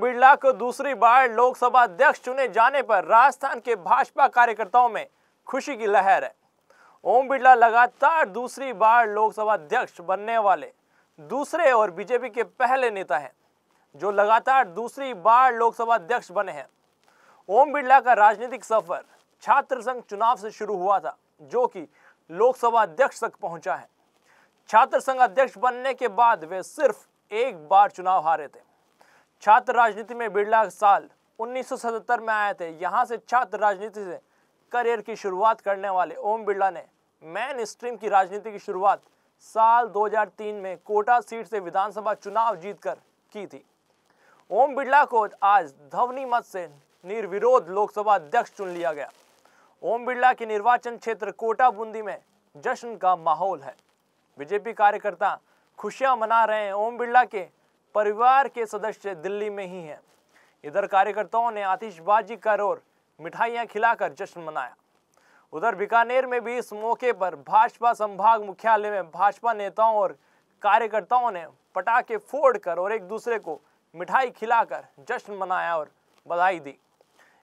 बिरला को दूसरी बार लोकसभा अध्यक्ष चुने जाने पर राजस्थान के भाजपा कार्यकर्ताओं में खुशी की लहर है ओम बिरला लगातार दूसरी बार लोकसभा अध्यक्ष बनने वाले दूसरे और बीजेपी के पहले नेता हैं जो लगातार दूसरी बार लोकसभा अध्यक्ष बने हैं ओम बिरला का राजनीतिक सफर छात्र संघ चुनाव से शुरू हुआ था जो कि लोकसभा अध्यक्ष तक पहुंचा है छात्र संघ अध्यक्ष बनने के बाद वे सिर्फ एक बार चुनाव हारे थे छात्र राजनीति में बिरला साल 1977 में आए थे यहाँ से छात्र राजनीति से करियर की शुरुआत करने वाले ओम बिरला ने मैन स्ट्रीम की राजनीति की शुरुआत साल 2003 में कोटा सीट से विधानसभा चुनाव जीतकर की थी ओम बिरला को आज धवनी मत से निर्विरोध लोकसभा अध्यक्ष चुन लिया गया ओम बिरला के निर्वाचन क्षेत्र कोटा बूंदी में जश्न का माहौल है बीजेपी कार्यकर्ता खुशियां मना रहे हैं ओम बिरला के परिवार के सदस्य दिल्ली में ही हैं इधर कार्यकर्ताओं ने आतिशबाजी कर और मिठाइयां खिलाकर जश्न मनाया उधर बीकानेर में भी इस मौके पर भाजपा संभाग मुख्यालय में भाजपा नेताओं और कार्यकर्ताओं ने पटाखे फोड़कर और एक दूसरे को मिठाई खिलाकर जश्न मनाया और बधाई दी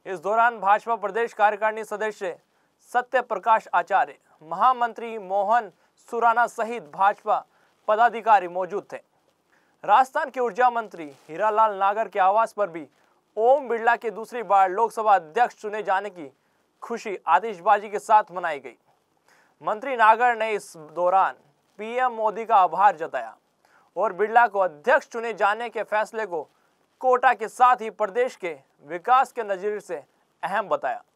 इस दौरान भाजपा प्रदेश कार्यकारिणी सदस्य सत्य प्रकाश आचार्य महामंत्री मोहन सुराना सहित भाजपा पदाधिकारी मौजूद थे राजस्थान के ऊर्जा मंत्री हीरालाल नागर के आवास पर भी ओम बिरला के दूसरी बार लोकसभा अध्यक्ष चुने जाने की खुशी आतिशबाजी के साथ मनाई गई मंत्री नागर ने इस दौरान पीएम मोदी का आभार जताया और बिरला को अध्यक्ष चुने जाने के फैसले को कोटा के साथ ही प्रदेश के विकास के नज़रिए से अहम बताया